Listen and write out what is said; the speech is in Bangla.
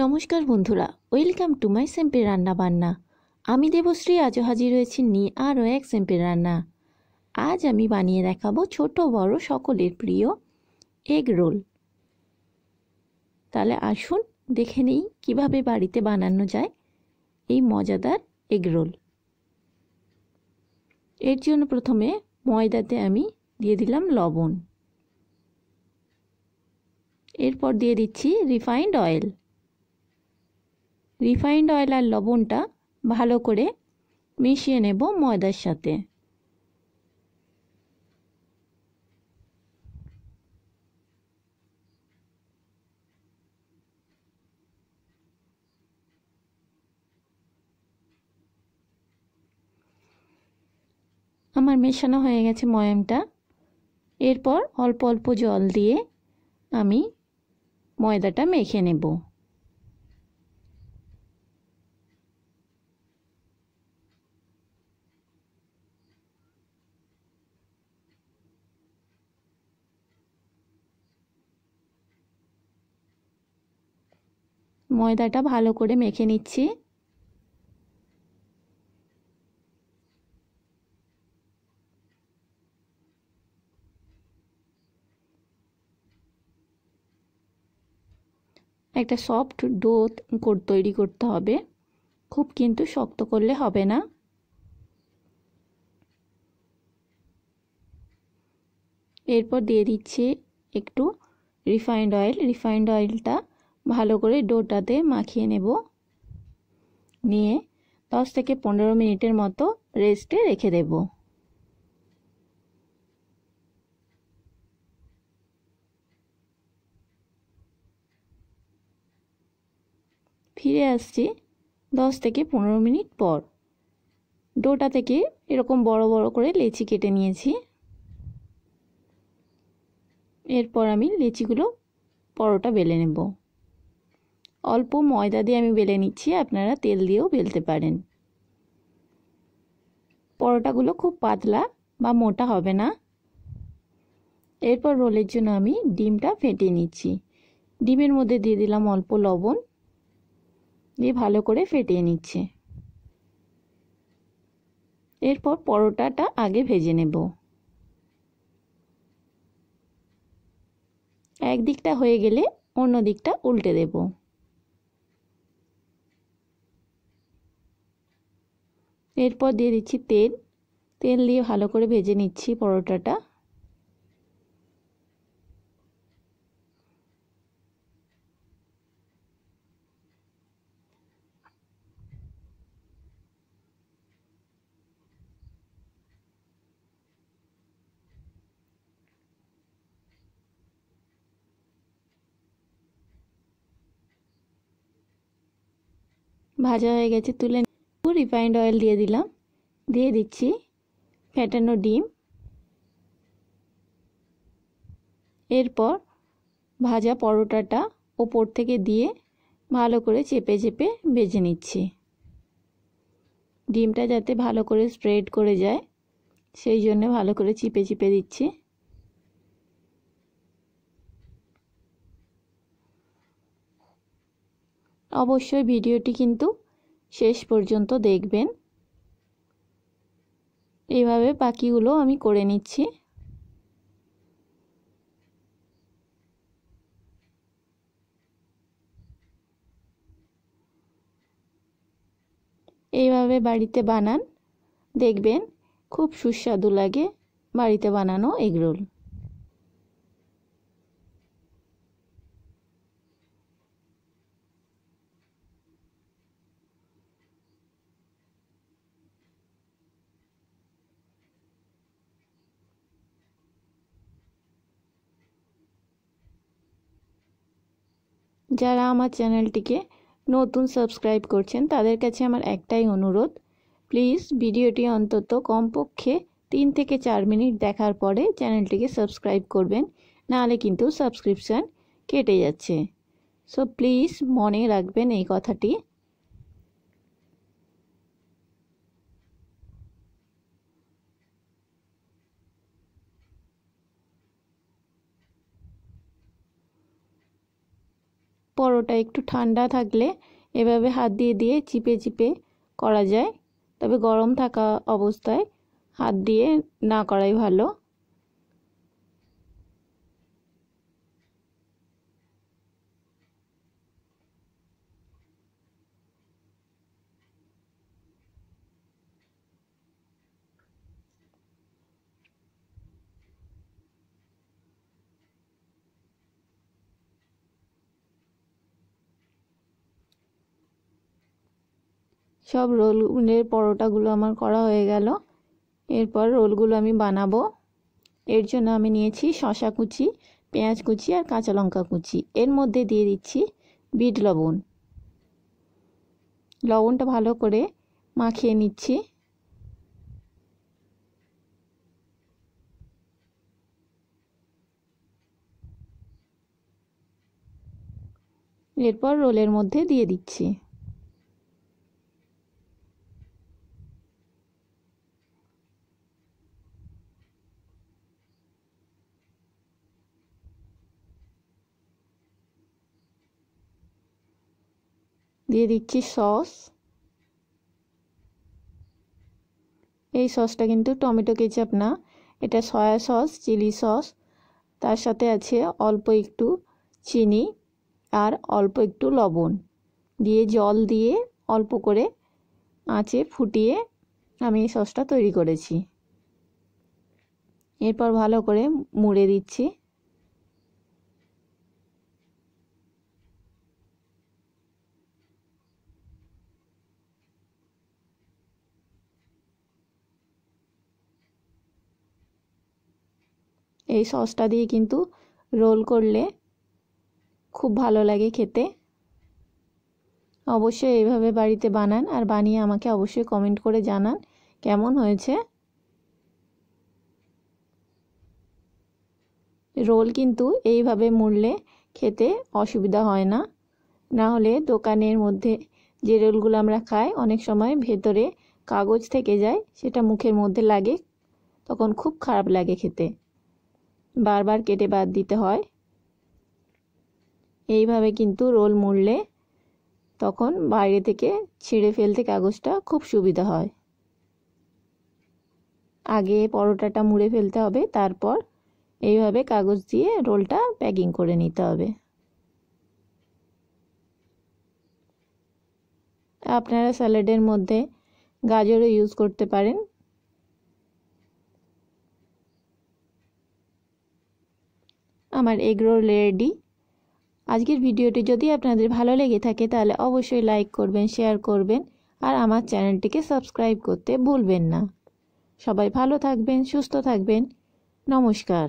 নমস্কার বন্ধুরা ওয়েলকাম টু মাই স্যাম্পের রান্না বান্না আমি দেবশ্রী আজও হাজির হয়েছি নি আরও এক স্যাম্পের রান্না আজ আমি বানিয়ে দেখাবো ছোট বড় সকলের প্রিয় এগ রোল তাহলে আসুন দেখে নেই কীভাবে বাড়িতে বানানো যায় এই মজাদার এগ রোল এর জন্য প্রথমে ময়দাতে আমি দিয়ে দিলাম লবণ এরপর দিয়ে দিচ্ছি রিফাইন্ড অয়েল রিফাইন্ড অয়েল আর লবণটা ভালো করে মিশিয়ে নেব ময়দার সাথে আমার মেশানো হয়ে গেছে ময়ামটা এরপর অল্প অল্প জল দিয়ে আমি ময়দাটা মেখে নেব ময়দাটা ভালো করে মেখে নিচ্ছি একটা সফট ডো তৈরি করতে হবে খুব কিন্তু শক্ত করলে হবে না এরপর দিয়ে দিচ্ছি একটু রিফাইন্ড অয়েল রিফাইন্ড অয়েলটা ভালো করে ডোটাতে মাখিয়ে নেব নিয়ে দশ থেকে পনেরো মিনিটের মতো রেস্টে রেখে দেব ফিরে আসছি দশ থেকে পনেরো মিনিট পর ডোটা থেকে এরকম বড় বড় করে লেচি কেটে নিয়েছি এরপর আমি লেচিগুলো পরোটা বেলে নেবো অল্প ময়দা দিয়ে আমি বেলে নিচ্ছি আপনারা তেল দিয়েও বেলতে পারেন পরোটাগুলো খুব পাতলা বা মোটা হবে না এরপর রোলের জন্য আমি ডিমটা ফেটে নিচ্ছি ডিমের মধ্যে দিয়ে দিলাম অল্প লবণ দিয়ে ভালো করে ফেটিয়ে নিচ্ছে এরপর পরোটাটা আগে ভেজে নেব একদিকটা হয়ে গেলে অন্য দিকটা উল্টে দেবো এরপর দিয়ে দিচ্ছি তেল তেল দিয়ে ভালো করে ভেজে নিচ্ছি পরোটাটা ভাজা হয়ে গেছে তুলে রিফাইন্ড অয়েল দিয়ে দিলাম দিয়ে দিচ্ছি ফ্যাটানো ডিম এরপর ভাজা পরোটাটা ওপর থেকে দিয়ে ভালো করে চেপে চেপে বেজে নিচ্ছি ডিমটা যাতে ভালো করে স্প্রেড করে যায় সেই জন্য ভালো করে চিপে চিপে দিচ্ছি অবশ্যই ভিডিওটি কিন্তু শেষ পর্যন্ত দেখবেন এইভাবে পাখিগুলো আমি করে নিচ্ছি এইভাবে বাড়িতে বানান দেখবেন খুব সুস্বাদু লাগে বাড়িতে বানানো এগরোল যারা আমার চ্যানেলটিকে নতুন সাবস্ক্রাইব করছেন তাদের কাছে আমার একটাই অনুরোধ প্লিজ ভিডিওটি অন্তত কমপক্ষে তিন থেকে চার মিনিট দেখার পরে চ্যানেলটিকে সাবস্ক্রাইব করবেন নাহলে কিন্তু সাবস্ক্রিপশান কেটে যাচ্ছে সো প্লিজ মনে রাখবেন এই কথাটি পরোটা একটু ঠান্ডা থাকলে এভাবে হাত দিয়ে দিয়ে চিপে চিপে করা যায় তবে গরম থাকা অবস্থায় হাত দিয়ে না করাই ভালো সব রোলের পরোটাগুলো আমার করা হয়ে গেল এরপর রোলগুলো আমি বানাবো এর জন্য আমি নিয়েছি শশা কুচি পেঁয়াজ কুচি আর কাঁচা লঙ্কা কুচি এর মধ্যে দিয়ে দিচ্ছি বিট লবণ লবণটা ভালো করে মাখিয়ে নিচ্ছি এরপর রোলের মধ্যে দিয়ে দিচ্ছি দিয়ে দিচ্ছি সস এই সসটা কিন্তু টমেটো কেচাপ না এটা সয়া সস চিলি সস তার সাথে আছে অল্প একটু চিনি আর অল্প একটু লবণ দিয়ে জল দিয়ে অল্প করে আঁচে ফুটিয়ে আমি এই সসটা তৈরি করেছি এরপর ভালো করে মুড়ে দিচ্ছি এই সসটা দিয়ে কিন্তু রোল করলে খুব ভালো লাগে খেতে অবশ্যই এইভাবে বাড়িতে বানান আর বানিয়ে আমাকে অবশ্যই কমেন্ট করে জানান কেমন হয়েছে রোল কিন্তু এইভাবে মুড়লে খেতে অসুবিধা হয় না না হলে দোকানের মধ্যে যে রোলগুলো আমরা খাই অনেক সময় ভেতরে কাগজ থেকে যায় সেটা মুখের মধ্যে লাগে তখন খুব খারাপ লাগে খেতে বারবার কেটে বাদ দিতে হয় এইভাবে কিন্তু রোল মুড়লে তখন বাইরে থেকে ছিঁড়ে ফেলতে কাগজটা খুব সুবিধা হয় আগে পরোটাটা মুড়ে ফেলতে হবে তারপর এইভাবে কাগজ দিয়ে রোলটা প্যাকিং করে নিতে হবে আপনারা স্যালাডের মধ্যে গাজরও ইউজ করতে পারেন আমার এগরোল রেডি আজকের ভিডিওটি যদি আপনাদের ভালো লেগে থাকে তাহলে অবশ্যই লাইক করবেন শেয়ার করবেন আর আমার চ্যানেলটিকে সাবস্ক্রাইব করতে ভুলবেন না সবাই ভালো থাকবেন সুস্থ থাকবেন নমস্কার